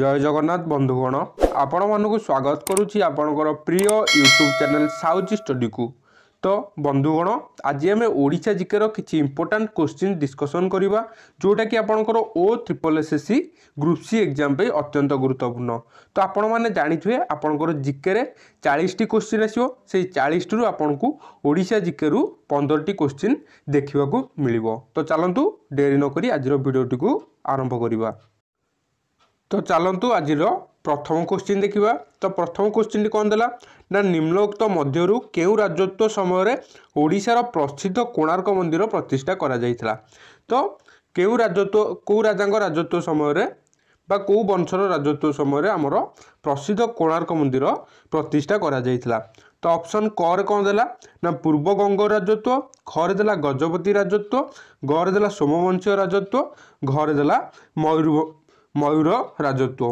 জয় জগন্নাথ বন্ধুগণ ଆପଣମାନଙ୍କୁ ସ୍ୱାଗତ କରୁଛି ଆପଣଙ୍କର ପ୍ରିୟ ୟୁଟ୍ୟୁବ୍ ଚ୍ୟାନେଲ୍ ସାଉଜି ଷ୍ଟଡିକୁ ତ ବନ୍ଧୁଗଣ ଆଜି ଆମେ ଓଡ଼ିଶା ଜିକେର କିଛି ଇମ୍ପୋର୍ଟାଣ୍ଟ କୋଶ୍ଚିନ୍ ଡିସ୍କସନ୍ କରିବା ଯେଉଁଟାକି ଆପଣଙ୍କର O triple S S C group C exam ପାଇଁ ଅତ୍ୟନ୍ତ ଗୁରୁତ୍ୱପୂର୍ଣ୍ଣ ତ ଆପଣମାନେ ଜାଣିଥିବେ ଆପଣଙ୍କର ଜିକେରେ ଚାଳିଶଟି କୋଶ୍ଚିନ୍ ଆସିବ ସେଇ ଚାଳିଶଟିରୁ ଆପଣଙ୍କୁ ଓଡ଼ିଶା ଜିକେରୁ ପନ୍ଦରଟି କୋଶ୍ଚିନ୍ ଦେଖିବାକୁ ମିଳିବ ତ ଚାଲନ୍ତୁ ଡେରି ନକରି ଆଜିର ଭିଡ଼ିଓଟିକୁ ଆରମ୍ଭ କରିବା ତ ଚାଲନ୍ତୁ ଆଜିର ପ୍ରଥମ କ୍ୱେଶ୍ଚିନ୍ ଦେଖିବା ତ ପ୍ରଥମ କ୍ୱେଶ୍ଚିନ୍ଟି କ'ଣ ଦେଲା ନା ନିମ୍ନୋକ୍ତ ମଧ୍ୟରୁ କେଉଁ ରାଜତ୍ୱ ସମୟରେ ଓଡ଼ିଶାର ପ୍ରସିଦ୍ଧ କୋଣାର୍କ ମନ୍ଦିର ପ୍ରତିଷ୍ଠା କରାଯାଇଥିଲା ତ କେଉଁ ରାଜତ୍ୱ କେଉଁ ରାଜାଙ୍କ ରାଜତ୍ୱ ସମୟରେ ବା କେଉଁ ବଂଶର ରାଜତ୍ୱ ସମୟରେ ଆମର ପ୍ରସିଦ୍ଧ କୋଣାର୍କ ମନ୍ଦିର ପ୍ରତିଷ୍ଠା କରାଯାଇଥିଲା ତ ଅପସନ୍ କରେ କ'ଣ ଦେଲା ନା ପୂର୍ବ ଗଙ୍ଗ ରାଜତ୍ୱ ଘରେ ଦେଲା ଗଜପତି ରାଜତ୍ୱ ଘରେ ଦେଲା ସୋମବଂଶୀୟ ରାଜତ୍ୱ ଘରେ ଦେଲା ମୟୂରଭ ମୟୂର ରାଜତ୍ଵ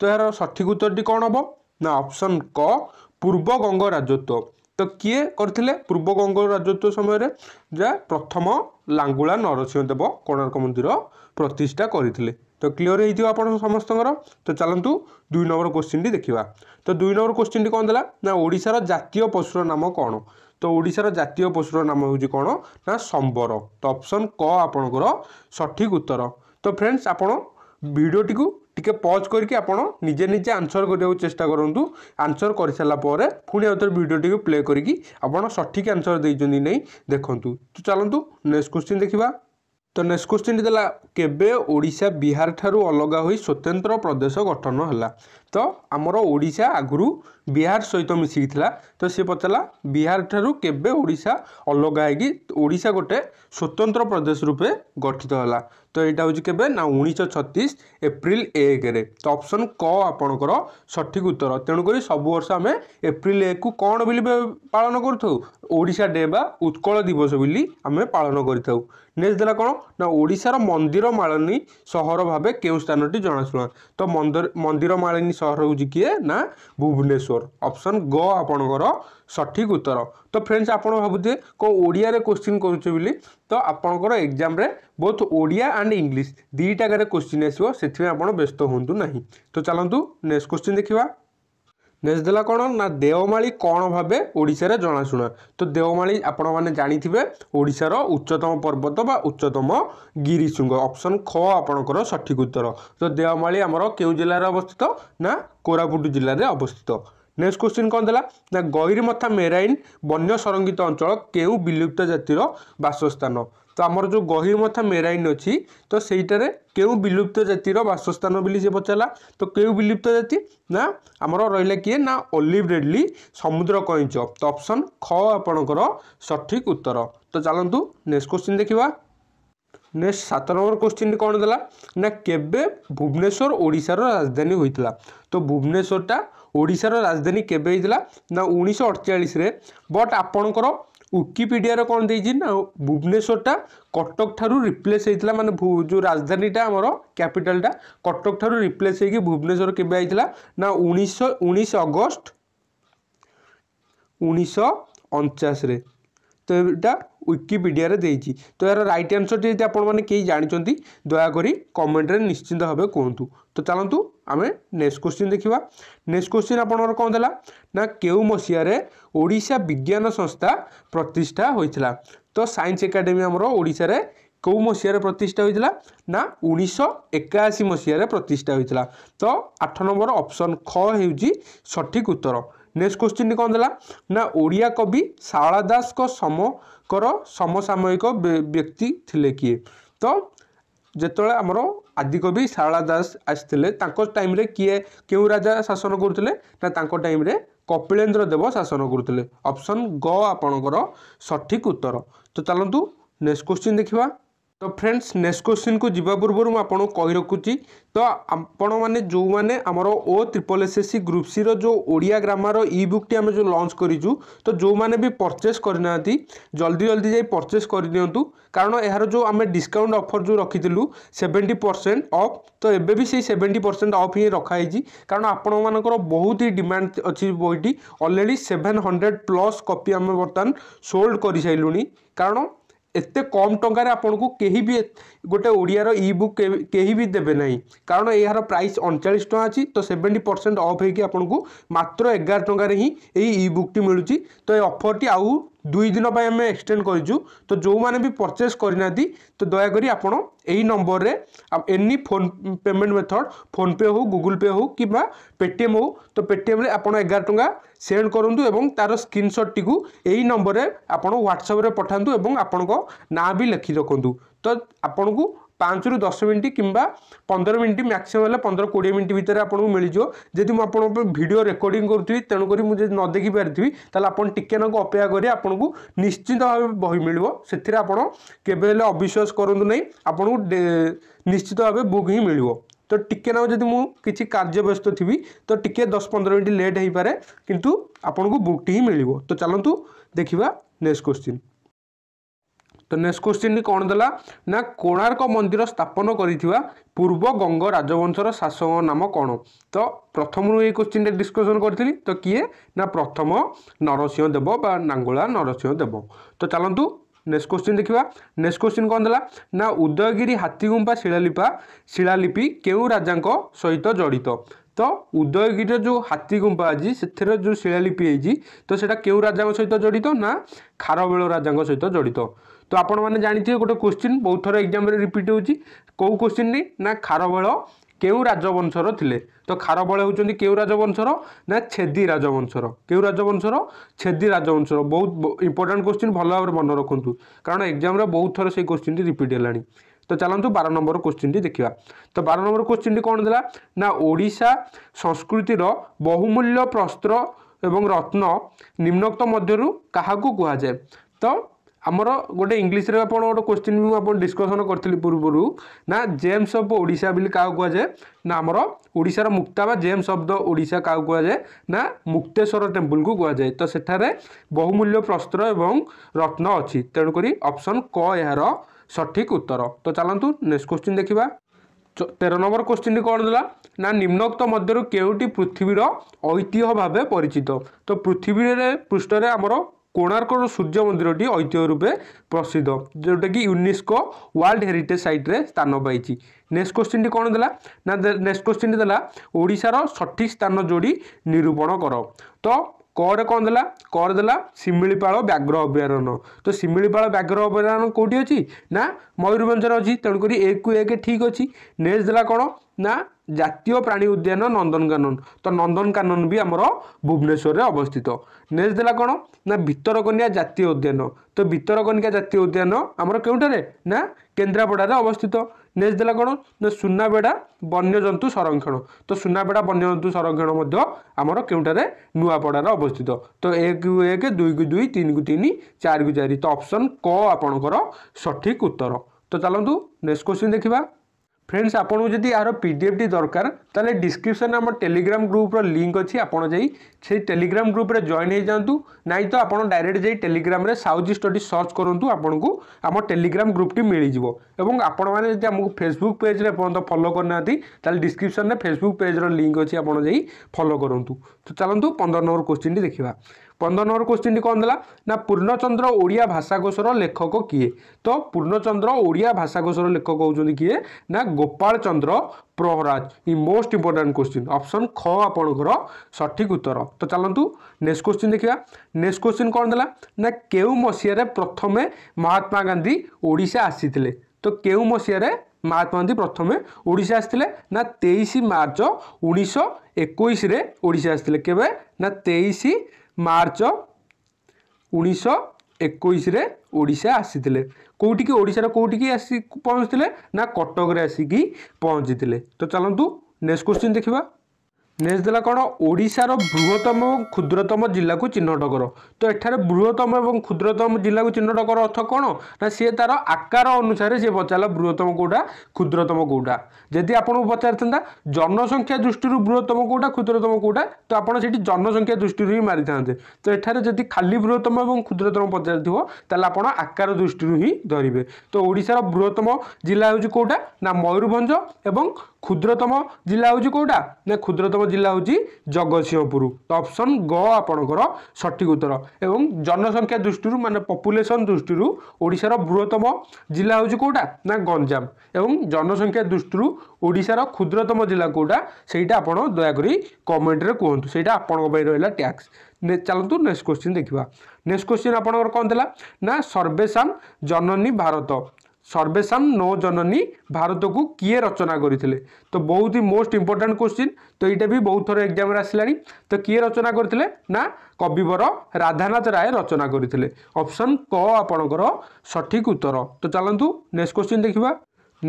ତ ଏହାର ସଠିକ ଉତ୍ତରଟି କ'ଣ ହେବ ନା ଅପସନ୍ କ ପୂର୍ବ ଗଙ୍ଗ ରାଜତ୍ଵ ତ କିଏ କରିଥିଲେ ପୂର୍ବ ଗଙ୍ଗ ରାଜତ୍ଵ ସମୟରେ ଯାହା ପ୍ରଥମ ଲାଙ୍ଗୁଳା ନରସିଂହ ଦେବ କୋଣାର୍କ ମନ୍ଦିର ପ୍ରତିଷ୍ଠା କରିଥିଲେ ତ କ୍ଲିଅର ହେଇଥିବ ଆପଣ ସମସ୍ତଙ୍କର ତ ଚାଲନ୍ତୁ ଦୁଇ ନମ୍ବର କୋଶ୍ଚିନ୍ଟି ଦେଖିବା ତ ଦୁଇ ନମ୍ବର କୋଶ୍ଚିନ୍ଟି କ'ଣ ଦେଲା ନା ଓଡ଼ିଶାର ଜାତୀୟ ପଶୁର ନାମ କ'ଣ ତ ଓଡ଼ିଶାର ଜାତୀୟ ପଶୁର ନାମ ହେଉଛି କ'ଣ ନା ସମ୍ବର ତ ଅପସନ୍ କ ଆପଣଙ୍କର ସଠିକ୍ ଉତ୍ତର ତ ଫ୍ରେଣ୍ଡସ୍ ଆପଣ ଭିଡ଼ିଓଟିକୁ ଟିକେ ପଜ୍ କରିକି ଆପଣ ନିଜେ ନିଜେ ଆନ୍ସର୍ କରିବାକୁ ଚେଷ୍ଟା କରନ୍ତୁ ଆନ୍ସର୍ କରିସାରିଲା ପରେ ପୁଣି ଆଉ ଥରେ ଭିଡ଼ିଓଟିକୁ ପ୍ଲେ କରିକି ଆପଣ ସଠିକ୍ ଆନ୍ସର୍ ଦେଇଛନ୍ତି ନେଇ ଦେଖନ୍ତୁ ତ ଚାଲନ୍ତୁ ନେକ୍ସଟ କ୍ୱେଶ୍ଚିନ୍ ଦେଖିବା ତ ନେକ୍ସଟ କ୍ୱେଶ୍ଚିନ୍ ଥିଲା କେବେ ଓଡ଼ିଶା ବିହାର ଠାରୁ ଅଲଗା ହୋଇ ସ୍ୱତନ୍ତ୍ର ପ୍ରଦେଶ ଗଠନ ହେଲା ତ ଆମର ଓଡ଼ିଶା ଆଗରୁ ବିହାର ସହିତ ମିଶିକି ଥିଲା ତ ସେ ପଚାରିଲା ବିହାର ଠାରୁ କେବେ ଓଡ଼ିଶା ଅଲଗା ହେଇକି ଓଡ଼ିଶା ଗୋଟେ ସ୍ୱତନ୍ତ୍ର ପ୍ରଦେଶ ରୂପେ ଗଠିତ ହେଲା ତ ଏଇଟା ହେଉଛି କେବେ ନା ଉଣେଇଶହ ଛତିଶ ଏପ୍ରିଲ ଏକରେ ତ ଅପସନ୍ କ ଆପଣଙ୍କର ସଠିକ୍ ଉତ୍ତର ତେଣୁକରି ସବୁ ବର୍ଷ ଆମେ ଏପ୍ରିଲ ଏକକୁ କ'ଣ ବୋଲି ପାଳନ କରିଥାଉ ଓଡ଼ିଶା ଡେ ବା ଉତ୍କଳ ଦିବସ ବୋଲି ଆମେ ପାଳନ କରିଥାଉ ନେକ୍ସଟ ହେଲା କ'ଣ ନା ଓଡ଼ିଶାର ମନ୍ଦିର ମାଳିନୀ ସହର ଭାବେ କେଉଁ ସ୍ଥାନଟି ଜଣାଶୁଣା ତ ମନ୍ଦିର ମନ୍ଦିର ମାଳିନୀ ସହର ହେଉଛି କିଏ ନା ଭୁବନେଶ୍ୱର ଅପସନ୍ ଗ ଆପଣଙ୍କର ସଠିକ୍ ଉତ୍ତର ତ ଫ୍ରେଣ୍ଡସ୍ ଆପଣ ଭାବୁଥିବେ କେଉଁ ଓଡ଼ିଆରେ କୋଶ୍ଚିନ୍ କରୁଛେ ବୋଲି ତ ଆପଣଙ୍କର ଏକ୍ଜାମ୍ରେ ବୋଥ୍ ଓଡ଼ିଆ ଆଣ୍ଡ ଇଂଲିଶ ଦୁଇଟାକରେ କୋଶ୍ଚିନ୍ ଆସିବ ସେଥିପାଇଁ ଆପଣ ବ୍ୟସ୍ତ ହୁଅନ୍ତୁ ନାହିଁ ତ ଚାଲନ୍ତୁ ନେକ୍ସଟ କୋଶ୍ଚିନ୍ ଦେଖିବା ନେସଦେଲା କ'ଣ ନା ଦେଓମାଳି କ'ଣ ଭାବେ ଓଡ଼ିଶାରେ ଜଣାଶୁଣା ତ ଦେଓମାଳି ଆପଣମାନେ ଜାଣିଥିବେ ଓଡ଼ିଶାର ଉଚ୍ଚତମ ପର୍ବତ ବା ଉଚ୍ଚତମ ଗିରିଶୃଙ୍ଗ ଅପସନ୍ ଖ ଆପଣଙ୍କର ସଠିକ୍ ଉତ୍ତର ତ ଦେଓମାଳି ଆମର କେଉଁ ଜିଲ୍ଲାରେ ଅବସ୍ଥିତ ନା କୋରାପୁଟ ଜିଲ୍ଲାରେ ଅବସ୍ଥିତ ନେକ୍ସଟ କ୍ୱେଶ୍ଚିନ୍ କ'ଣ ଦେଲା ନା ଗହିରିମଥା ମେରାଇନ୍ ବନ୍ୟ ସଂରକ୍ଷିତ ଅଞ୍ଚଳ କେଉଁ ବିଲୁପ୍ତ ଜାତିର ବାସସ୍ଥାନ ତ ଆମର ଯେଉଁ ଗହୀରମଥା ମେରାଇନ୍ ଅଛି ତ ସେଇଟାରେ କେଉଁ ବିଲୁପ୍ତ ଜାତିର ବାସସ୍ଥାନ ବୋଲି ସେ ପଚାରିଲା ତ କେଉଁ ବିଲୁପ୍ତ ଜାତି ନା ଆମର ରହିଲା କିଏ ନା ଅଲିଭ୍ ରେଡ଼ଲି ସମୁଦ୍ର କଇଁଚ ତ ଅପସନ୍ ଖ ଆପଣଙ୍କର ସଠିକ୍ ଉତ୍ତର ତ ଚାଲନ୍ତୁ ନେକ୍ସଟ କ୍ୱେଶ୍ଚିନ୍ ଦେଖିବା ନେକ୍ସଟ ସାତ ନମ୍ବର କ୍ୱେଶ୍ଚିନ୍ କ'ଣ ଦେଲା ନା କେବେ ଭୁବନେଶ୍ୱର ଓଡ଼ିଶାର ରାଜଧାନୀ ହୋଇଥିଲା ତ ଭୁବନେଶ୍ୱରଟା ଓଡ଼ିଶାର ରାଜଧାନୀ କେବେ ହେଇଥିଲା ନା ଉଣେଇଶହ ଅଠଚାଳିଶରେ ବଟ୍ ଆପଣଙ୍କର ଉଇକିପିଡ଼ିଆର କ'ଣ ଦେଇଛି ନା ଭୁବନେଶ୍ୱରଟା କଟକ ଠାରୁ ରିପ୍ଲେସ୍ ହେଇଥିଲା ମାନେ ଯେଉଁ ରାଜଧାନୀଟା ଆମର କ୍ୟାପିଟାଲଟା କଟକ ଠାରୁ ରିପ୍ଲେସ୍ ହେଇକି ଭୁବନେଶ୍ୱର କେବେ ହେଇଥିଲା ନା ଉଣେଇଶହ ଉଣେଇଶ ଅଗଷ୍ଟ ଉଣେଇଶହ ଅଣଚାଶରେ ତ ଏଇଟା ୱିକିପିଡ଼ିଆରେ ଦେଇଛି ତ ଏହାର ରାଇଟ୍ ଆନ୍ସରଟି ଯଦି ଆପଣମାନେ କେହି ଜାଣିଛନ୍ତି ଦୟାକରି କମେଣ୍ଟରେ ନିଶ୍ଚିନ୍ତ ଭାବେ କୁହନ୍ତୁ ତ ଚାଲନ୍ତୁ ଆମେ ନେକ୍ସଟ କ୍ୱେଶ୍ଚିନ୍ ଦେଖିବା ନେକ୍ସଟ କ୍ୱେଶ୍ଚିନ୍ ଆପଣଙ୍କର କ'ଣ ଦେଲା ନା କେଉଁ ମସିହାରେ ଓଡ଼ିଶା ବିଜ୍ଞାନ ସଂସ୍ଥା ପ୍ରତିଷ୍ଠା ହୋଇଥିଲା ତ ସାଇନ୍ସ ଏକାଡେମୀ ଆମର ଓଡ଼ିଶାରେ କେଉଁ ମସିହାରେ ପ୍ରତିଷ୍ଠା ହୋଇଥିଲା ନା ଉଣେଇଶହ ଏକାଅଶୀ ମସିହାରେ ପ୍ରତିଷ୍ଠା ହୋଇଥିଲା ତ ଆଠ ନମ୍ବର ଅପସନ୍ ଖ ହେଉଛି ସଠିକ୍ ଉତ୍ତର ନେକ୍ସଟ କ୍ୱେଶ୍ଚିନ୍ କ'ଣ ଦେଲା ନା ଓଡ଼ିଆ କବି ଶାରଳା ଦାସଙ୍କ ସମଙ୍କର ସମସାମୟିକ ବ୍ୟକ୍ତି ଥିଲେ କିଏ ତ ଯେତେବେଳେ ଆମର ଆଦି କବି ଶାରଳା ଦାସ ଆସିଥିଲେ ତାଙ୍କ ଟାଇମ୍ରେ କିଏ କେଉଁ ରାଜା ଶାସନ କରୁଥିଲେ ନା ତାଙ୍କ ଟାଇମ୍ରେ କପିଳେନ୍ଦ୍ର ଦେବ ଶାସନ କରୁଥିଲେ ଅପସନ୍ ଗ ଆପଣଙ୍କର ସଠିକ୍ ଉତ୍ତର ତ ଚାଲନ୍ତୁ ନେକ୍ସଟ କୋଶ୍ଚିନ୍ ଦେଖିବା তো ଫ୍ରେଣ୍ଡସ୍ ନେକ୍ସଟ କ୍ୱେଶ୍ଚିନ୍କୁ ଯିବା ପୂର୍ବରୁ ମୁଁ ଆପଣଙ୍କୁ କହି ରଖୁଛି ତ ଆପଣମାନେ ଯେଉଁମାନେ ଆମର O triple S S C group ସିର ଯେଉଁ ଓଡ଼ିଆ ଗ୍ରାମାର ଇ ବୁକ୍ଟି ଆମେ ଯେଉଁ ଲଞ୍ଚ କରିଛୁ ତ ଯେଉଁମାନେ ବି ପରଚେସ୍ କରିନାହାନ୍ତି ଜଲ୍ଦି ଜଲ୍ଦି ଯାଇ ପରଚେସ୍ କରିଦିଅନ୍ତୁ କାରଣ ଏହାର ଯେଉଁ ଆମେ ଡିସ୍କାଉଣ୍ଟ ଅଫର୍ ଯେଉଁ ରଖିଥିଲୁ ସେଭେଣ୍ଟି ପରସେଣ୍ଟ ଅଫ୍ ତ ଏବେ ବି ସେଇ ସେଭେଣ୍ଟି ପରସେଣ୍ଟ ଅଫ୍ ହିଁ ରଖାହେଇଛି କାରଣ ଆପଣମାନଙ୍କର ବହୁତ ହି ଡିମାଣ୍ଡ ଅଛି ବହିଟି already seven hundred plus copy ଆମେ ବର୍ତ୍ତମାନ ସୋଲ୍ଡ କରିସାରିଲୁଣି କାରଣ ଏତେ କମ୍ ଟଙ୍କାରେ ଆପଣଙ୍କୁ କେହି ବି ଗୋଟେ ଓଡ଼ିଆର ଇ ବୁକ୍ କେହି ବି ଦେବେ ନାହିଁ କାରଣ ଏହାର ପ୍ରାଇସ୍ ଅଣଚାଳିଶ ଟଙ୍କା ଅଛି ତ ସେଭେଣ୍ଟି ପରସେଣ୍ଟ ଅଫ୍ ହେଇକି ଆପଣଙ୍କୁ ମାତ୍ର ଏଗାର ଟଙ୍କାରେ ହିଁ ଏଇ ଇ ବୁକ୍ଟି ମିଳୁଛି ତ ଏ ଅଫର୍ଟି ଆଉ দুই দিন পাই আমি এক্সটেন্ড করছু তো যে পরচেস করে না তো দয়াকরি আপনার এই নম্বরের any phone payment method PhonePe হো গুগল পে হো কিংবা পেটিএম হো তো পেটিএমে আপনার এগার টাকা সেন্ড করতু এবং তার স্ক্রিনশটটি এই নম্বরের আপনার হোয়াটসঅ্যাপে পঠান্তু এবং আপনার না বি লেখি রাখতু তো আপনার ପାଞ୍ଚରୁ ଦଶ ମିନିଟ୍ କିମ୍ବା ପନ୍ଦର ମିନିଟ୍ ମ୍ୟାକ୍ସିମମ୍ ହେଲା ପନ୍ଦର କୋଡ଼ିଏ ମିନିଟ୍ ଭିତରେ ଆପଣଙ୍କୁ ମିଳିଯିବ ଯଦି ମୁଁ ଆପଣଙ୍କ ଭିଡ଼ିଓ ରେକର୍ଡ଼ିଂ କରୁଥିବି ତେଣୁକରି ମୁଁ ଯଦି ନ ଦେଖିପାରିଥିବି ତାହେଲେ ଆପଣ ଟିକେ ନାକୁ ଅପେକ୍ଷା କରି ଆପଣଙ୍କୁ ନିଶ୍ଚିନ୍ତ ଭାବେ ବହି ମିଳିବ ସେଥିରେ ଆପଣ କେବେ ହେଲେ ଅବିଶ୍ୱାସ କରନ୍ତୁ ନାହିଁ ଆପଣଙ୍କୁ ନିଶ୍ଚିତ ଭାବେ ବୁକ୍ ହିଁ ମିଳିବ ତ ଟିକେ ନାକୁ ଯଦି ମୁଁ କିଛି କାର୍ଯ୍ୟ ବ୍ୟସ୍ତ ଥିବି ତ ଟିକେ ଦଶ ପନ୍ଦର ମିନିଟ୍ ଲେଟ୍ ହେଇପାରେ କିନ୍ତୁ ଆପଣଙ୍କୁ ବୁକ୍ଟି ହିଁ ମିଳିବ ତ ଚାଲନ୍ତୁ ଦେଖିବା ନେକ୍ସଟ କୋଶ୍ଚିନ୍ ତ ନେକ୍ସଟ କ୍ୱେଶ୍ଚିନ୍ଟି କ'ଣ ଦେଲା ନା କୋଣାର୍କ ମନ୍ଦିର ସ୍ଥାପନ କରିଥିବା ପୂର୍ବ ଗଙ୍ଗ ରାଜବଂଶର ଶାସକ ନାମ କ'ଣ ତ ପ୍ରଥମରୁ ଏଇ କ୍ୱେଶ୍ଚିନ୍ଟେ ଡିସ୍କସନ୍ କରିଥିଲି ତ କିଏ ନା ପ୍ରଥମ ନରସିଂହ ଦେବ ବା ନାଙ୍ଗୁଳା ନରସିଂହ ଦେବ ତ ଚାଲନ୍ତୁ ନେକ୍ସଟ କ୍ୱେଶ୍ଚିନ୍ ଦେଖିବା ନେକ୍ସଟ କ୍ୱେଶ୍ଚିନ୍ କ'ଣ ଦେଲା ନା ଉଦୟଗିରି ହାତୀଗୁମ୍ପା ଶିଳାଲିପା ଶିଳାଲିପି କେଉଁ ରାଜାଙ୍କ ସହିତ ଜଡ଼ିତ ତ ଉଦୟଗିରିର ଯେଉଁ ହାତୀ ଗୁମ୍ଫା ଅଛି ସେଥିରେ ଯେଉଁ ଶିଳାଲିପି ହେଇଛି ତ ସେଇଟା କେଉଁ ରାଜାଙ୍କ ସହିତ ଜଡ଼ିତ ନା ଖାରବେଳ ରାଜାଙ୍କ ସହିତ ଜଡ଼ିତ ତ ଆପଣମାନେ ଜାଣିଥିବେ ଗୋଟେ କୋଶ୍ଚିନ୍ ବହୁତ ଥର ଏକ୍ଜାମ୍ରେ ରିପିଟ୍ ହେଉଛି କେଉଁ କୋଶ୍ଚିନ୍ଟି ନା ଖାରବେଳ କେଉଁ ରାଜବଂଶର ଥିଲେ ତ ଖାରବେଳ ହେଉଛନ୍ତି କେଉଁ ରାଜବଂଶର ନା ଛେଦି ରାଜବଂଶର କେଉଁ ରାଜବଂଶର ଛେଦି ରାଜବଂଶର ବହୁତ ଇମ୍ପୋର୍ଟାଣ୍ଟ କୋଶ୍ଚିନ୍ ଭଲ ଭାବରେ ମନେ ରଖନ୍ତୁ କାରଣ ଏକ୍ଜାମ୍ରେ ବହୁତ ଥର ସେଇ କୋଶ୍ଚିନ୍ଟି ରିପିଟ୍ ହେଲାଣି ତ ଚାଲନ୍ତୁ ବାର ନମ୍ବର କୋଶ୍ଚିନ୍ଟି ଦେଖିବା ତ ବାର ନମ୍ବର କୋଶ୍ଚିନ୍ଟି କ'ଣ ଥିଲା ନା ଓଡ଼ିଶା ସଂସ୍କୃତିର ବହୁମୂଲ୍ୟ ପ୍ରସ୍ତ୍ର ଏବଂ ରତ୍ନ ନିମ୍ନକ୍ତ ମଧ୍ୟରୁ କାହାକୁ କୁହାଯାଏ ତ ଆମର ଗୋଟେ ଇଂଲିଶରେ ଆପଣ ଗୋଟେ କୋଶ୍ଚିନ୍ ମୁଁ ଆପଣ ଡିସ୍କସନ୍ କରିଥିଲି ପୂର୍ବରୁ ନା ଜେମ୍ସ ଅଫ୍ ଓଡ଼ିଶା ବୋଲି କାହାକୁ କୁହାଯାଏ ନା ଆମର ଓଡ଼ିଶାର ମୁକ୍ତା ବା ଜେମ୍ସ ଅଫ୍ ଦ ଓଡ଼ିଶା କାହାକୁ କୁହାଯାଏ ନା ମୁକ୍ତେଶ୍ୱର ଟେମ୍ପୁଲ୍କୁ କୁହାଯାଏ ତ ସେଠାରେ ବହୁମୂଲ୍ୟ ପ୍ରସ୍ତ୍ର ଏବଂ ରତ୍ନ ଅଛି ତେଣୁକରି ଅପସନ୍ କ ଏହାର সঠিক উত্তর তো চালু নেক্সট কোশ্চিন দেখা তের নম্বর কোশ্চিনটি କ'ଣ ଦେଲା ନା ନିମ୍ନୋକ୍ତ ମଧ୍ୟରୁ କେଉଁଟି ପୃଥିବୀର ଐତିହ୍ୟ ଭାବେ ପରିଚିତ ତ ପୃଥିବୀରେ ପୃଷ୍ଠରେ ଆମର କୋଣାର୍କର ସୂର୍ଯ୍ୟ ମନ୍ଦିରଟି ଐତିହ୍ୟ ରୂପେ ପ୍ରସିଦ୍ଧ ଯେଉଁଟାକି ୟୁନେସ୍କୋ ୱାର୍ଲଡ ହେରିଟେଜ୍ ସାଇଟ୍ରେ ସ୍ଥାନ ପାଇଛି ନେକ୍ସଟ କୋଶ୍ଚିନ୍ଟି କ'ଣ ଦେଲା ନା ନେକ୍ସଟ କୋଶ୍ଚିନ୍ଟି ଦେଲା ଓଡ଼ିଶାର ସଠିକ୍ ସ୍ଥାନ ଯୋଡ଼ି ନିରୂପଣ କର ତ କରେ କ'ଣ ଦେଲା କର ଦେଲା ଶିମିଳିପାଳ ବ୍ୟାଘ୍ର ଅଭୟାରଣ୍ୟ ତ ଶିମିଳିପାଳ ବ୍ୟାଘ୍ର ଅଭୟାରଣ୍ୟ କେଉଁଠି ଅଛି ନା ମୟୂରଭଞ୍ଜରେ ଅଛି ତେଣୁକରି ଏକକୁ ଏକ ଠିକ୍ ଅଛି ନେକ୍ସଟ ଦେଲା କ'ଣ ନା ଜାତୀୟ ପ୍ରାଣୀ ଉଦ୍ୟାନ ନନ୍ଦନକାନନ ତ ନନ୍ଦନକାନନ ବି ଆମର ଭୁବନେଶ୍ୱରରେ ଅବସ୍ଥିତ ନେକ୍ସଟ ଦେଲା କ'ଣ ନା ଭିତରକନିକା ଜାତୀୟ ଉଦ୍ୟାନ ତ ଭିତରକନିକା ଜାତୀୟ ଉଦ୍ୟାନ ଆମର କେଉଁଠାରେ ନା କେନ୍ଦ୍ରାପଡ଼ାରେ ଅବସ୍ଥିତ নেক্সট দেলা কোণ না ସୁନାବେଡ଼ା ବନ୍ୟଜନ୍ତୁ ସଂରକ୍ଷଣ ତ ସୁନାବେଡ଼ା ବନ୍ୟଜନ୍ତୁ ସଂରକ୍ଷଣ ମଧ୍ୟ ଆମର କେଉଁଠାରେ ନୂଆପଡ଼ାରେ ଅବସ୍ଥିତ ତ ଏକକୁ ଏକ ଦୁଇକୁ ଦୁଇ ତିନିକୁ ତିନି ଚାରିକୁ ଚାରି ତ ଅପସନ୍ କ ଆପଣଙ୍କର ସଠିକ୍ ଉତ୍ତର ତ ଚାଲନ୍ତୁ ନେକ୍ସଟ କ୍ୱେଶ୍ଚିନ୍ ଦେଖିବା ফ্রেন্ডস আপনার যদি এর পিডিএফটি দরকার তাহলে ডিসক্রিপশন আমার টেলিগ্রাম গ্রুপর লিঙ্ক অছি আপনার যাই সেই টেলিগ্রাম গ্রুপরে জয়েন হয়ে যাতে নাই তো আপনার ডাইরেক্ট যাই টেলিগ্রামে সাউথ স্টডি সর্চ করতু আপনার আমার টেলিগ্রাম গ্রুপটি মিলিযোগ এবং আপনার মানে যদি আমি ফেসবুক পেজরে এপর্যন্ত ফলো করে না তাহলে ডিসক্রিপশনে ফেসবুক পেজর লিঙ্ক অছি আপনার যাই ফলো করতু তো চলতু পনেরো নম্বর কোশ্চিনটি দেখা ପନ୍ଦର ନମ୍ବର କୋଶ୍ଚିନ୍ଟି କ'ଣ ଦେଲା ନା ପୂର୍ଣ୍ଣଚନ୍ଦ୍ର ଓଡ଼ିଆ ଭାଷାକୋଷର ଲେଖକ କିଏ ତ ପୂର୍ଣ୍ଣଚନ୍ଦ୍ର ଓଡ଼ିଆ ଭାଷାକୋଷର ଲେଖକ ହେଉଛନ୍ତି କିଏ ନା ଗୋପାଳ ଚନ୍ଦ୍ର ପ୍ରହରାଜ ଇ ମୋଷ୍ଟ ଇମ୍ପୋର୍ଟାଣ୍ଟ କୋଶ୍ଚିନ୍ ଅପସନ୍ ଖ ଆପଣଙ୍କର ସଠିକ୍ ଉତ୍ତର ତ ଚାଲନ୍ତୁ ନେକ୍ସଟ କୋଶ୍ଚିନ୍ ଦେଖିବା ନେକ୍ସଟ କୋଶ୍ଚିନ୍ କ'ଣ ଦେଲା ନା କେଉଁ ମସିହାରେ ପ୍ରଥମେ ମହାତ୍ମା ଗାନ୍ଧୀ ଓଡ଼ିଶା ଆସିଥିଲେ ତ କେଉଁ ମସିହାରେ ମହାତ୍ମା ଗାନ୍ଧୀ ପ୍ରଥମେ ଓଡ଼ିଶା ଆସିଥିଲେ ନା ତେଇଶ ମାର୍ଚ୍ଚ ଉଣେଇଶହ ଏକୋଇଶରେ ଓଡ଼ିଶା ଆସିଥିଲେ କେବେ ନା ତେଇଶ ମାର୍ଚ୍ଚ ଉଣେଇଶହ ଏକୋଇଶରେ ଓଡ଼ିଶା ଆସିଥିଲେ କେଉଁଠିକି ଓଡ଼ିଶାର କେଉଁଠିକି ଆସି ପହଞ୍ଚିଥିଲେ ନା କଟକରେ ଆସିକି ପହଞ୍ଚିଥିଲେ ତ ଚାଲନ୍ତୁ ନେକ୍ସଟ କୋଶ୍ଚିନ୍ ଦେଖିବା ନେକ୍ସଟ ଦେଲା କ'ଣ ଓଡ଼ିଶାର ବୃହତ୍ତମ ଏବଂ କ୍ଷୁଦ୍ରତମ ଜିଲ୍ଲାକୁ ଚିହ୍ନଟ କର ତ ଏଠାରେ ବୃହତ୍ତମ ଏବଂ କ୍ଷୁଦ୍ରତମ ଜିଲ୍ଲାକୁ ଚିହ୍ନଟ କର ଅର୍ଥ କ'ଣ ନା ସିଏ ତାର ଆକାର ଅନୁସାରେ ସିଏ ପଚାରିଲା ବୃହତ୍ତମ କେଉଁଟା କ୍ଷୁଦ୍ରତମ କେଉଁଟା ଯଦି ଆପଣଙ୍କୁ ପଚାରିଥାନ୍ତା ଜନସଂଖ୍ୟା ଦୃଷ୍ଟିରୁ ବୃହତ୍ତମ କେଉଁଟା କ୍ଷୁଦ୍ରତମ କେଉଁଟା ତ ଆପଣ ସେଠି ଜନସଂଖ୍ୟା ଦୃଷ୍ଟିରୁ ହିଁ ମାରିଥାନ୍ତେ ତ ଏଠାରେ ଯଦି ଖାଲି ବୃହତ୍ତମ ଏବଂ କ୍ଷୁଦ୍ରତମ ପଚାରିଥିବ ତାହେଲେ ଆପଣ ଆକାର ଦୃଷ୍ଟିରୁ ହିଁ ଧରିବେ ତ ଓଡ଼ିଶାର ବୃହତ୍ତମ ଜିଲ୍ଲା ହେଉଛି କେଉଁଟା ନା ମୟୂରଭଞ୍ଜ ଏବଂ ক্ষুদ্রতম জেলা ହେଉଛି କେଉଁଟା ନା କ୍ଷୁଦ୍ରତମ ଜିଲ୍ଲା ହେଉଛି ଜଗତସିଂହପୁର ତ ଅପସନ୍ ଗ ଆପଣଙ୍କର ସଠିକ୍ ଉତ୍ତର ଏବଂ ଜନସଂଖ୍ୟା ଦୃଷ୍ଟିରୁ ମାନେ ପପୁଲେସନ୍ ଦୃଷ୍ଟିରୁ ଓଡ଼ିଶାର ବୃହତ୍ତମ ଜିଲ୍ଲା ହେଉଛି କେଉଁଟା ନା ଗଞ୍ଜାମ ଏବଂ ଜନସଂଖ୍ୟା ଦୃଷ୍ଟିରୁ ଓଡ଼ିଶାର କ୍ଷୁଦ୍ରତମ ଜିଲ୍ଲା କେଉଁଟା ସେଇଟା ଆପଣ ଦୟାକରି କମେଣ୍ଟରେ କୁହନ୍ତୁ ସେଇଟା ଆପଣଙ୍କ ପାଇଁ ରହିଲା ଟ୍ୟାକ୍ସ ଚାଲନ୍ତୁ ନେକ୍ସଟ କୋଶ୍ଚିନ୍ ଦେଖିବା ନେକ୍ସଟ କୋଶ୍ଚିନ୍ ଆପଣଙ୍କର କ'ଣ ଥିଲା ନା ସର୍ବେସାମ ଜନନୀ ଭାରତ ସର୍ବେଶାମ ନୋ ଜନନୀ ଭାରତକୁ କିଏ ରଚନା କରିଥିଲେ ତ ବହୁତ ହି ମୋଷ୍ଟ ଇମ୍ପୋର୍ଟାଣ୍ଟ କୋଶ୍ଚିନ୍ ତ ଏଇଟା ବି ବହୁତ ଥର ଏକ୍ଜାମ୍ରେ ଆସିଲାଣି ତ କିଏ ରଚନା କରିଥିଲେ ନା କବିବର ରାଧାନାଥ ରାୟ ରଚନା କରିଥିଲେ ଅପସନ୍ କ ଆପଣଙ୍କର ସଠିକ୍ ଉତ୍ତର ତ ଚାଲନ୍ତୁ ନେକ୍ସଟ କୋଶ୍ଚିନ୍ ଦେଖିବା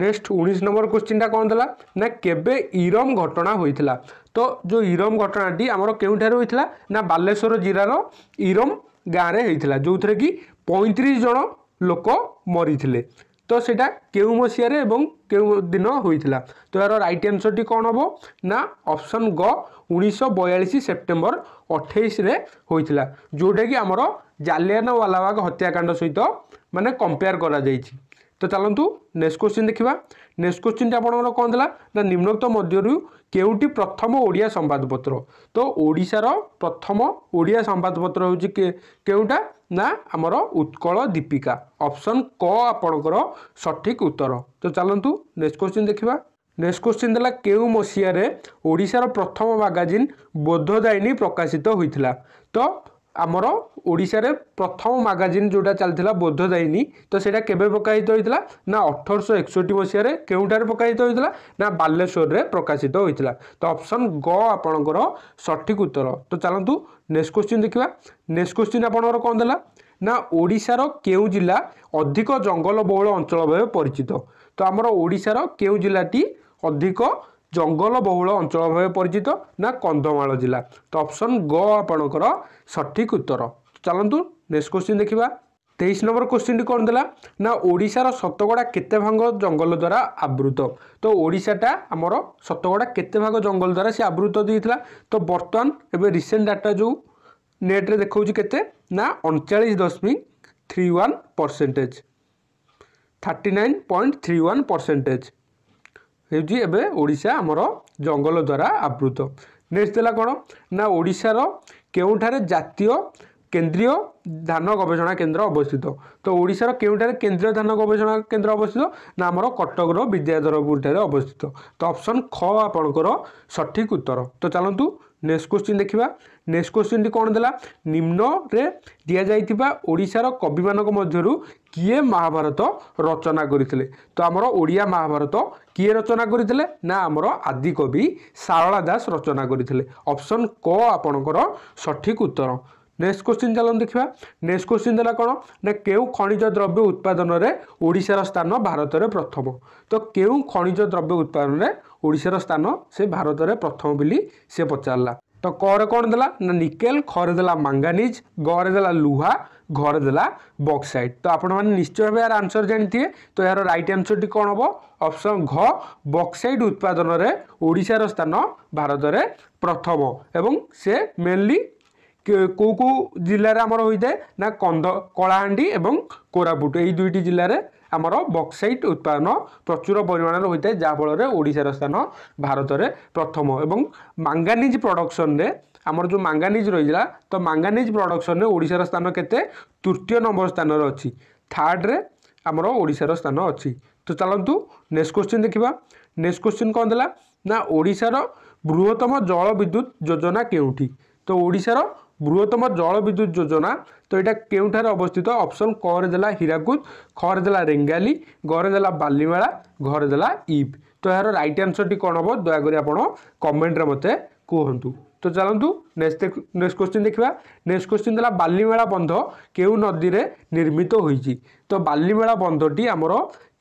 ନେକ୍ସଟ ଉଣେଇଶ ନମ୍ବର କୋଶ୍ଚିନ୍ଟା କ'ଣ ଥିଲା ନା କେବେ ଇରମ୍ ଘଟଣା ହୋଇଥିଲା ତ ଯେଉଁ ଇରମ୍ ଘଟଣାଟି ଆମର କେଉଁଠାରେ ହୋଇଥିଲା ନା ବାଲେଶ୍ୱର ଜିଲ୍ଲାର ଇରମ୍ ଗାଁରେ ହେଇଥିଲା ଯେଉଁଥିରେ କି ପଇଁତିରିଶ ଜଣ ଲୋକ ମରିଥିଲେ তো সেটা কেউ মশিয়ারে এবং কেউ দিন হয়েছিলা তো এর রাইট আনসরটি কণ হব না অপশন গ উনিশশো বয়াশ সেপ্টেম্বর অঠেইশে হয়েছিল যেটাকি আমার জালিয়ানওয়ালাবাগ হত্যাকাণ্ড সহিত মানে কম্পেয়ার করা যাইছি তো চালু নেক্সট কোশ্চিন দেখা নেক্সট কোশ্চিনটি আপনার কম লা না নিম্নোক্ত মধ্যরু কেউটি প্রথম ওড়িয়া সম্বাদপত্র তো ওড়িশার প্রথম ওড়িয়া সম্বাদপত্র হচ্ছে কেউটা ନା ଆମର ଉତ୍କଳ ଦୀପିକା ଅପସନ୍ କ ଆପଣଙ୍କର ସଠିକ୍ ଉତ୍ତର ତ ଚାଲନ୍ତୁ ନେକ୍ସଟ କ୍ୱେଶ୍ଚିନ୍ ଦେଖିବା ନେକ୍ସଟ କ୍ୱେଶ୍ଚିନ୍ ଥିଲା କେଉଁ ମସିହାରେ ଓଡ଼ିଶାର ପ୍ରଥମ ମାଗାଜିନ୍ ବୋଧଦାୟିନୀ ପ୍ରକାଶିତ ହୋଇଥିଲା ତ আমার ওড়শার প্রথম মাগাজিন যেটা চাল বোধ যাইনি তো সেটা কেবে প্রকাশিত হয়েছিল না অঠরশ একষট্টি মশায় কেউঠার প্রকাশিত হয়েছিল না বালেশ্বরের প্রকাশিত হয়েছিল তো অপশন গ আপনার সঠিক উত্তর তো চালু নেক্সট কোশ্চিন দেখা নেক্সট কোশ্চিন আপনার কম দেলা না ওড়শার কেউ জেলা অধিক জঙ্গলবহুল অঞ্চল ভাবে পরিচিত তো আমার ওড়শার কেউ জেলাটি অধিক ଜଙ୍ଗଲ ବହୁଳ ଅଞ୍ଚଳ ଭାବେ ପରିଚିତ ନା କନ୍ଧମାଳ ଜିଲ୍ଲା ତ ଅପସନ୍ ଗ ଆପଣଙ୍କର ସଠିକ୍ ଉତ୍ତର ଚାଲନ୍ତୁ ନେକ୍ସଟ କ୍ୱେଶ୍ଚିନ୍ ଦେଖିବା ତେଇଶ ନମ୍ବର କ୍ୱେଶ୍ଚିନ୍ଟି କ'ଣ ଦେଲା ନା ଓଡ଼ିଶାର ଶତକଡ଼ା କେତେ ଭାଗ ଜଙ୍ଗଲ ଦ୍ୱାରା ଆବୃତ ତ ଓଡ଼ିଶାଟା ଆମର ଶତକଡ଼ା କେତେ ଭାଗ ଜଙ୍ଗଲ ଦ୍ୱାରା ସେ ଆବୃତ ଦେଇଥିଲା ତ ବର୍ତ୍ତମାନ ଏବେ ରିସେଣ୍ଟ ଡାଟା ଯେଉଁ ନେଟ୍ରେ ଦେଖାଉଛି କେତେ ନା ଅଣଚାଳିଶ ଦଶମିକ three one percentage thirty nine point three one percentage ହେଉଛି ଏବେ ଓଡ଼ିଶା ଆମର ଜଙ୍ଗଲ ଦ୍ୱାରା ଆବୃତ ନେକ୍ସଟ ଦେଲା କ'ଣ ନା ଓଡ଼ିଶାର କେଉଁଠାରେ ଜାତୀୟ କେନ୍ଦ୍ରୀୟ ଧାନ ଗବେଷଣା କେନ୍ଦ୍ର ଅବସ୍ଥିତ ତ ଓଡ଼ିଶାର କେଉଁଠାରେ କେନ୍ଦ୍ରୀୟ ଧାନ ଗବେଷଣା କେନ୍ଦ୍ର ଅବସ୍ଥିତ ନା ଆମର କଟକର ବିଦ୍ୟାଧରପୁରଠାରେ ଅବସ୍ଥିତ ତ ଅପସନ୍ ଖ ଆପଣଙ୍କର ସଠିକ୍ ଉତ୍ତର ତ ଚାଲନ୍ତୁ ନେକ୍ସଟ କୋଶ୍ଚିନ୍ ଦେଖିବା ନେକ୍ସଟ କୋଶ୍ଚିନ୍ଟି କ'ଣ ଦେଲା ନିମ୍ନରେ ଦିଆଯାଇଥିବା ଓଡ଼ିଶାର କବିମାନଙ୍କ ମଧ୍ୟରୁ କିଏ ମହାଭାରତ ରଚନା କରିଥିଲେ ତ ଆମର ଓଡ଼ିଆ ମହାଭାରତ କିଏ ରଚନା କରିଥିଲେ ନା ଆମର ଆଦିକବି ଶାରଳା ଦାସ ରଚନା କରିଥିଲେ ଅପସନ୍ କ ଆପଣଙ୍କର ସଠିକ୍ ଉତ୍ତର ନେକ୍ସଟ କୋଶ୍ଚିନ୍ ଚାଲନ୍ତୁ ଦେଖିବା ନେକ୍ସଟ କୋଶ୍ଚିନ୍ ଦେଲା କ'ଣ ନା କେଉଁ ଖଣିଜ ଦ୍ରବ୍ୟ ଉତ୍ପାଦନରେ ଓଡ଼ିଶାର ସ୍ଥାନ ଭାରତରେ ପ୍ରଥମ ତ କେଉଁ ଖଣିଜ ଦ୍ରବ୍ୟ ଉତ୍ପାଦନରେ ଓଡ଼ିଶାର ସ୍ଥାନ ସେ ଭାରତରେ ପ୍ରଥମ ବୋଲି ସେ ପଚାରିଲା ତ କରେ କ'ଣ ଦେଲା ନା ନିକେଲ ଖରେ ଦେଲା ମାଙ୍ଗାନିଜ୍ ଗରେ ଦେଲା ଲୁହା ଘରଦେଲା ବକ୍ସାଇଟ୍ ତ ଆପଣମାନେ ନିଶ୍ଚୟ ଭାବେ ଏହାର ଆନ୍ସର୍ ଜାଣିଥିବେ ତ ଏହାର ରାଇଟ୍ ଆନ୍ସର୍ଟି କ'ଣ ହେବ ଅପସନ୍ ଘ ବକ୍ସାଇଟ୍ ଉତ୍ପାଦନରେ ଓଡ଼ିଶାର ସ୍ଥାନ ଭାରତରେ ପ୍ରଥମ ଏବଂ ସେ ମେନଲି କେଉଁ କେଉଁ ଜିଲ୍ଲାରେ ଆମର ହୋଇଥାଏ ନା କନ୍ଧ କଳାହାଣ୍ଡି ଏବଂ କୋରାପୁଟ ଏଇ ଦୁଇଟି ଜିଲ୍ଲାରେ ଆମର ବକ୍ସାଇଟ୍ ଉତ୍ପାଦନ ପ୍ରଚୁର ପରିମାଣରେ ହୋଇଥାଏ ଯାହାଫଳରେ ଓଡ଼ିଶାର ସ୍ଥାନ ଭାରତରେ ପ୍ରଥମ ଏବଂ ମାଙ୍ଗାନିଜ୍ ପ୍ରଡ଼କ୍ସନରେ আমার যে মাঙ্গানিজ রয়েছে তো মাঙ্গানিজ প্রডকশন ওড়শার স্থান কেতে তৃতীয় নম্বর স্থানরে অছি থার্ডরে আমার ওড়শার স্থান অছি তো চালু নেক্সট কোশ্চিন দেখা নেক্সট কোশ্চিন কম দেলা না ওড়শার বৃহত্তম জল বিদ্যুৎ যোজনা কেউটি তো ওড়শার বৃহত্তম জল বিদ্যুৎ যোজনা তো এটা কেউঠারে অবস্থিত অপশন করে দেলা হীরাকুদ খরে দেলা রেঙ্গালি গড়ে দেলা বালিমেলা ঘরে দেলা ইভ তো এর রাইট আনসরটি কম হব দয়াকরি আপনার কমেন্টরে মতো কুহতু तो चलतु नेक्स्ट नेक्स्ट क्वेश्चन देखा नेक्स्ट क्वेश्चन देला बालीमेला बंध के नदी में निर्मित हो तो बालीमेला बंधटी आमर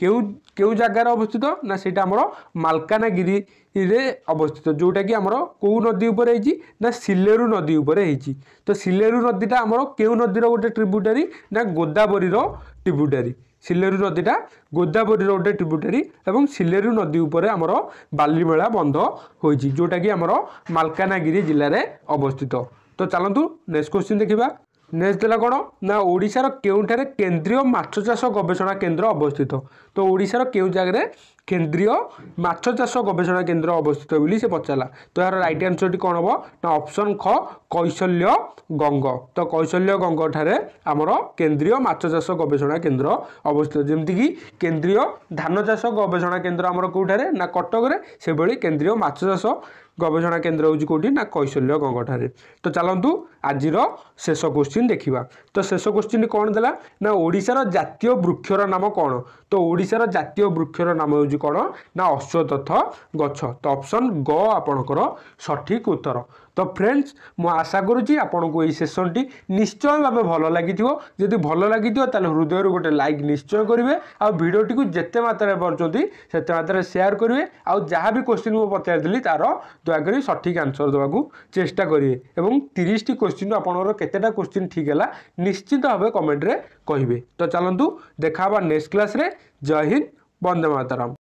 के जगार अवस्थित ना से मलकानगि अवस्थित जोटा कि आमर कौ नदी पर सिलेरु नदी पर तो सिलेरु नदीटा आमर के नदी गोटे ट्रिब्यूटारी ना गोदावरी ट्रिब्यूटारी ସିଲେରୁ ନଦୀଟା ଗୋଦାବରୀର ଗୋଟେ ଟ୍ରିବ୍ୟୁଟାରୀ ଏବଂ ସିଲେରୁ ନଦୀ ଉପରେ ଆମର ବାଲିମେଳା ବନ୍ଧ ହୋଇଛି ଯେଉଁଟାକି ଆମର ମାଲକାନଗିରି ଜିଲ୍ଲାରେ ଅବସ୍ଥିତ ତ ଚାଲନ୍ତୁ ନେକ୍ସଟ କ୍ୱେଶ୍ଚିନ୍ ଦେଖିବା ନେକ୍ସଟ ଦେଲା କ'ଣ ନା ଓଡ଼ିଶାର କେଉଁଠାରେ କେନ୍ଦ୍ରୀୟ ମାଛ ଚାଷ ଗବେଷଣା କେନ୍ଦ୍ର ଅବସ୍ଥିତ ତ ଓଡ଼ିଶାର କେଉଁ ଜାଗାରେ কেন্দ্রীয় মাছ চাষ গবেষণা কেন্দ্র অবস্থিত বলে সে পচারা তো এর রাইট আনসরটি কম হব না অপশন খ কৈশল্য গঙ্গ তো কৈশল্য গঙ্গ ঠারে আমার কেন্দ্রীয় মাছ চাষ গবেষণা কেন্দ্র অবস্থিত যেমিকি কেন্দ্রীয় ধান চাষ গবেষণা কেন্দ্র আমার কোঠার না কটকরে সেভাবে কেন্দ্রীয় মাছ চাষ গবেষণা কেন্দ্র হচ্ছে কোটি না কৈশল্য গঙ্গঠারে তো চালু আজির শেষ কোশ্চিন দেখা তো শেষ কোশ্চিন কোণ দেলা না ওড়শার জাতীয় বৃক্ষর নাম কোণ তো ওড়শার জাতীয় বৃক্ষর নাম হচ্ছে ହେଉଛି କ'ଣ ନା ଅଶ୍ୱତଥ ଗଛ ତ ଅପସନ୍ ଗ ଆପଣଙ୍କର ସଠିକ୍ ଉତ୍ତର ତ ଫ୍ରେଣ୍ଡସ୍ ମୁଁ ଆଶା କରୁଛି ଆପଣଙ୍କୁ ଏହି ସେସନ୍ଟି ନିଶ୍ଚୟ ଭାବେ ଭଲ ଲାଗିଥିବ ଯଦି ଭଲ ଲାଗିଥିବ ତାହେଲେ ହୃଦୟରୁ ଗୋଟେ ଲାଇକ୍ ନିଶ୍ଚୟ କରିବେ ଆଉ ଭିଡ଼ିଓଟିକୁ ଯେତେ ମାତ୍ରାରେ ପାରୁଛନ୍ତି ସେତେ ମାତ୍ରାରେ ସେୟାର କରିବେ ଆଉ ଯାହା ବି କୋଶ୍ଚିନ୍ ମୁଁ ପଚାରିଥିଲି ତା'ର ଦୟାକରି ସଠିକ୍ ଆନ୍ସର୍ ଦେବାକୁ ଚେଷ୍ଟା କରିବେ ଏବଂ ତିରିଶଟି କୋଶ୍ଚିନ୍ରୁ ଆପଣଙ୍କର କେତେଟା କୋଶ୍ଚିନ୍ ଠିକ୍ ହେଲା ନିଶ୍ଚିତ ଭାବେ କମେଣ୍ଟରେ କହିବେ ତ ଚାଲନ୍ତୁ ଦେଖା ହେବା ନେକ୍ସଟ କ୍ଲାସ୍ରେ ଜୟ ହିନ୍ଦ ବନ୍ଦେ ମାତାରାମ